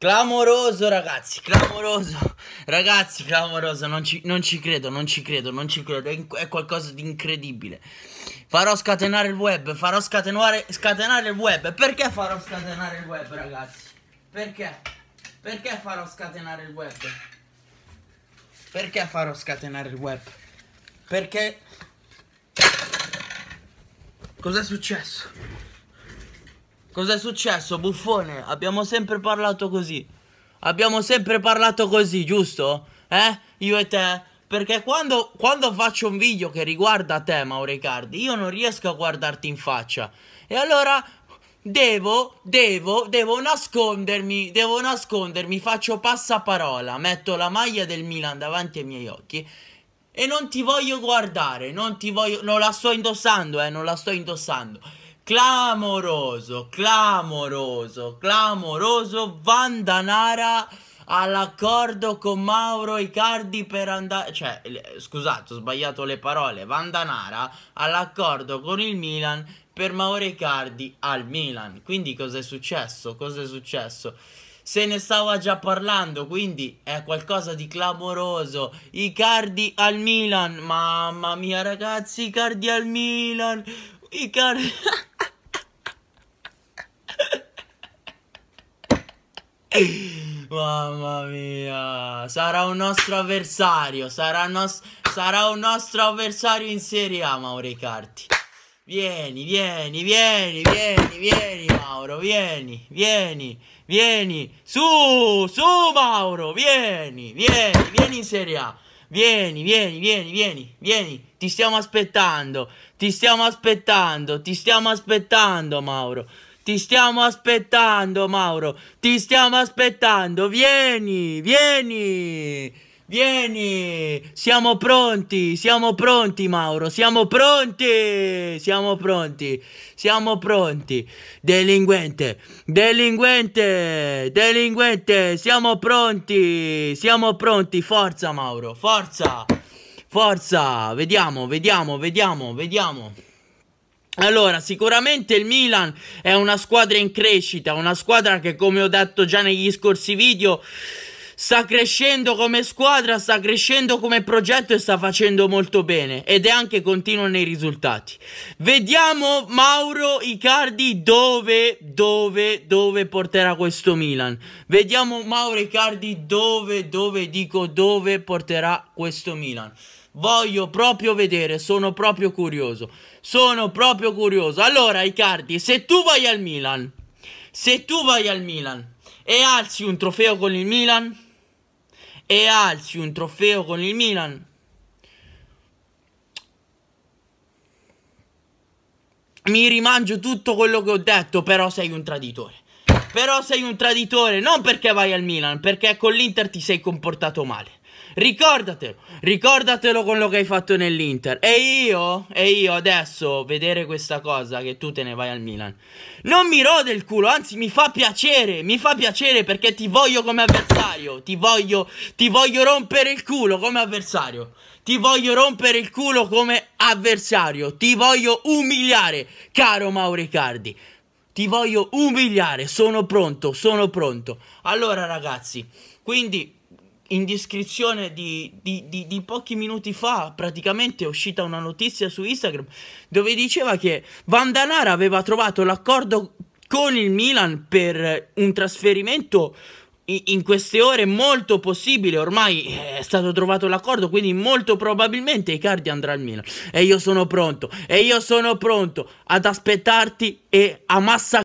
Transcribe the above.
Clamoroso ragazzi, clamoroso, ragazzi, clamoroso, non ci, non ci credo, non ci credo, non ci credo, è, è qualcosa di incredibile. Farò scatenare il web, farò scatenare, scatenare il web, perché farò scatenare il web ragazzi? Perché? Perché farò scatenare il web? Perché farò scatenare il web? Perché... Cos'è successo? Cos'è successo, buffone? Abbiamo sempre parlato così. Abbiamo sempre parlato così, giusto? Eh? Io e te? Perché quando, quando faccio un video che riguarda te, Mauricardi, io non riesco a guardarti in faccia. E allora devo, devo, devo nascondermi, devo nascondermi, faccio passaparola, metto la maglia del Milan davanti ai miei occhi e non ti voglio guardare, non ti voglio, non la sto indossando, eh, non la sto indossando clamoroso, clamoroso, clamoroso Vandanara all'accordo con Mauro Icardi per andare... Cioè, scusate, ho sbagliato le parole. Vandanara all'accordo con il Milan per Mauro Icardi al Milan. Quindi cos'è successo? Cos'è successo? se ne stava già parlando, quindi è qualcosa di clamoroso. Icardi al Milan, mamma mia ragazzi, Icardi al Milan, Icardi... Mamma mia, sarà un nostro avversario, sarà, nos sarà un nostro avversario in Serie A, Mauro Carti. Vieni, vieni, vieni, vieni, vieni, Mauro, vieni, vieni, vieni, su, su, Mauro, vieni, vieni, vieni in Serie A. Vieni, vieni, vieni, vieni, vieni. Ti stiamo aspettando. Ti stiamo aspettando. Ti stiamo aspettando, Mauro. Ti stiamo aspettando, Mauro. Ti stiamo aspettando. Vieni, vieni. Vieni. Siamo pronti, siamo pronti, Mauro. Siamo pronti. Siamo pronti. Siamo pronti. Delinguente, delinquente, delinquente. Siamo pronti. Siamo pronti. Forza, Mauro. Forza. Forza. Vediamo, vediamo, vediamo, vediamo. Allora, sicuramente il Milan è una squadra in crescita, una squadra che come ho detto già negli scorsi video sta crescendo come squadra, sta crescendo come progetto e sta facendo molto bene ed è anche continuo nei risultati. Vediamo Mauro Icardi dove, dove, dove porterà questo Milan. Vediamo Mauro Icardi dove, dove, dico dove porterà questo Milan. Voglio proprio vedere, sono proprio curioso. Sono proprio curioso. Allora, Icardi, se tu vai al Milan, se tu vai al Milan e alzi un trofeo con il Milan, e alzi un trofeo con il Milan, mi rimangio tutto quello che ho detto, però sei un traditore. Però sei un traditore non perché vai al Milan, perché con l'Inter ti sei comportato male. Ricordatelo, ricordatelo con quello che hai fatto nell'Inter. E io, e io adesso vedere questa cosa che tu te ne vai al Milan. Non mi rode il culo, anzi mi fa piacere, mi fa piacere perché ti voglio come avversario, ti voglio, ti voglio rompere il culo come avversario. Ti voglio rompere il culo come avversario, ti voglio umiliare, caro Mauricardi ti voglio umiliare, sono pronto, sono pronto. Allora ragazzi, quindi in descrizione di, di, di, di, pochi minuti fa praticamente è uscita una notizia su Instagram dove diceva che Vandanara aveva trovato l'accordo con il Milan per un trasferimento in queste ore molto possibile, ormai eh, è stato trovato l'accordo, quindi molto probabilmente Icardi andrà al Milan. E io sono pronto, e io sono pronto ad aspettarti e a massacrare.